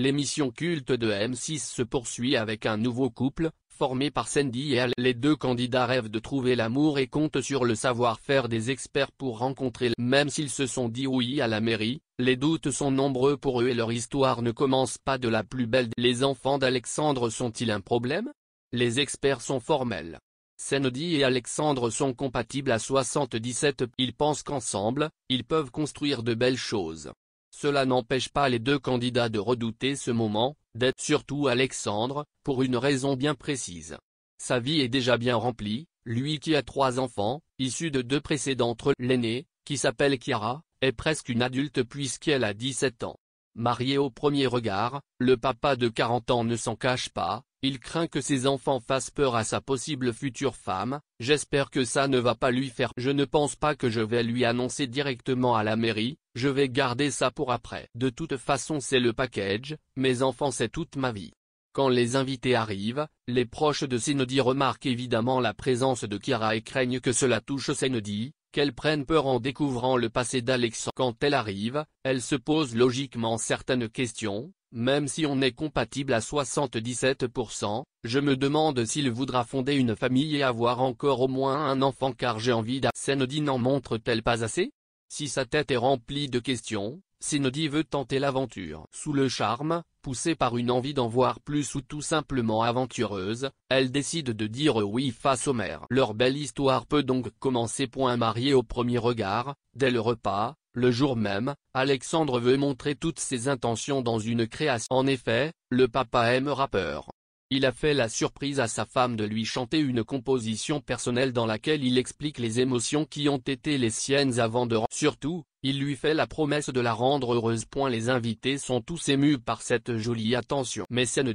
L'émission culte de M6 se poursuit avec un nouveau couple, formé par Sandy et Al. Les deux candidats rêvent de trouver l'amour et comptent sur le savoir-faire des experts pour rencontrer. Même s'ils se sont dit oui à la mairie, les doutes sont nombreux pour eux et leur histoire ne commence pas de la plus belle. Les enfants d'Alexandre sont-ils un problème Les experts sont formels. Sandy et Alexandre sont compatibles à 77. Ils pensent qu'ensemble, ils peuvent construire de belles choses. Cela n'empêche pas les deux candidats de redouter ce moment, d'être surtout Alexandre, pour une raison bien précise. Sa vie est déjà bien remplie, lui qui a trois enfants, issus de deux précédentes l'aînée, qui s'appelle Chiara, est presque une adulte puisqu'elle a 17 ans. Marié au premier regard, le papa de 40 ans ne s'en cache pas, il craint que ses enfants fassent peur à sa possible future femme, j'espère que ça ne va pas lui faire. Je ne pense pas que je vais lui annoncer directement à la mairie, je vais garder ça pour après. De toute façon c'est le package, mes enfants c'est toute ma vie. Quand les invités arrivent, les proches de Senodi remarquent évidemment la présence de Kira et craignent que cela touche Senodi, qu'elle prenne peur en découvrant le passé d'Alexandre. Quand elle arrive, elle se pose logiquement certaines questions, même si on est compatible à 77%, je me demande s'il voudra fonder une famille et avoir encore au moins un enfant car j'ai envie d'A. Senodi n'en montre-t-elle pas assez si sa tête est remplie de questions, Sinodi veut tenter l'aventure. Sous le charme, poussée par une envie d'en voir plus ou tout simplement aventureuse, elle décide de dire oui face au maire. Leur belle histoire peut donc commencer. Point marié au premier regard, dès le repas, le jour même, Alexandre veut montrer toutes ses intentions dans une création. En effet, le papa aime rappeur. Il a fait la surprise à sa femme de lui chanter une composition personnelle dans laquelle il explique les émotions qui ont été les siennes avant de... Surtout, il lui fait la promesse de la rendre heureuse. Les invités sont tous émus par cette jolie attention. Mais ne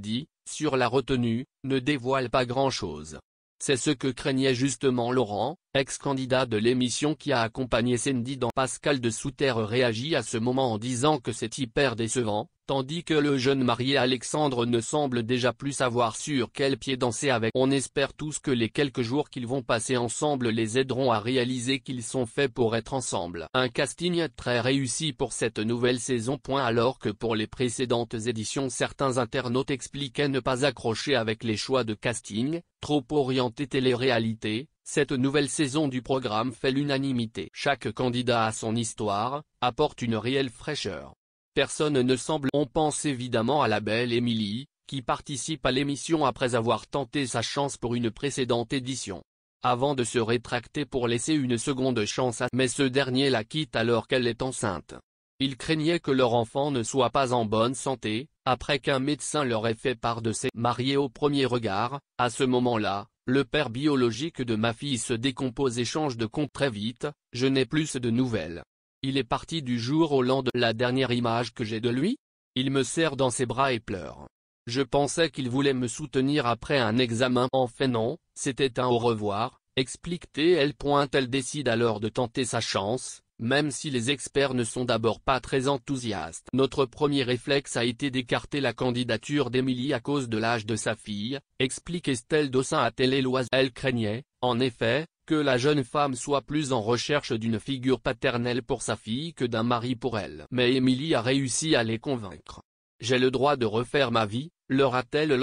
sur la retenue, ne dévoile pas grand-chose. C'est ce que craignait justement Laurent, ex-candidat de l'émission qui a accompagné Cindy dans Pascal de Souterre réagit à ce moment en disant que c'est hyper décevant, tandis que le jeune marié Alexandre ne semble déjà plus savoir sur quel pied danser avec. On espère tous que les quelques jours qu'ils vont passer ensemble les aideront à réaliser qu'ils sont faits pour être ensemble. Un casting très réussi pour cette nouvelle saison. Alors que pour les précédentes éditions certains internautes expliquaient ne pas accrocher avec les choix de casting, trop orientés télé-réalité, cette nouvelle saison du programme fait l'unanimité. Chaque candidat a son histoire, apporte une réelle fraîcheur personne ne semble. On pense évidemment à la belle Émilie, qui participe à l'émission après avoir tenté sa chance pour une précédente édition. Avant de se rétracter pour laisser une seconde chance à... Mais ce dernier la quitte alors qu'elle est enceinte. Il craignait que leur enfant ne soit pas en bonne santé, après qu'un médecin leur ait fait part de ses mariés au premier regard, à ce moment-là, le père biologique de ma fille se décompose et change de compte très vite, je n'ai plus de nouvelles. Il est parti du jour au lendemain la dernière image que j'ai de lui, il me serre dans ses bras et pleure. Je pensais qu'il voulait me soutenir après un examen. En fait non, c'était un au revoir, explique-t-elle. Elle décide alors de tenter sa chance, même si les experts ne sont d'abord pas très enthousiastes. Notre premier réflexe a été d'écarter la candidature d'Émilie à cause de l'âge de sa fille, explique Estelle Dossin à Téléloise. Elle craignait, en effet, que la jeune femme soit plus en recherche d'une figure paternelle pour sa fille que d'un mari pour elle. Mais Émilie a réussi à les convaincre. J'ai le droit de refaire ma vie, leur a-t-elle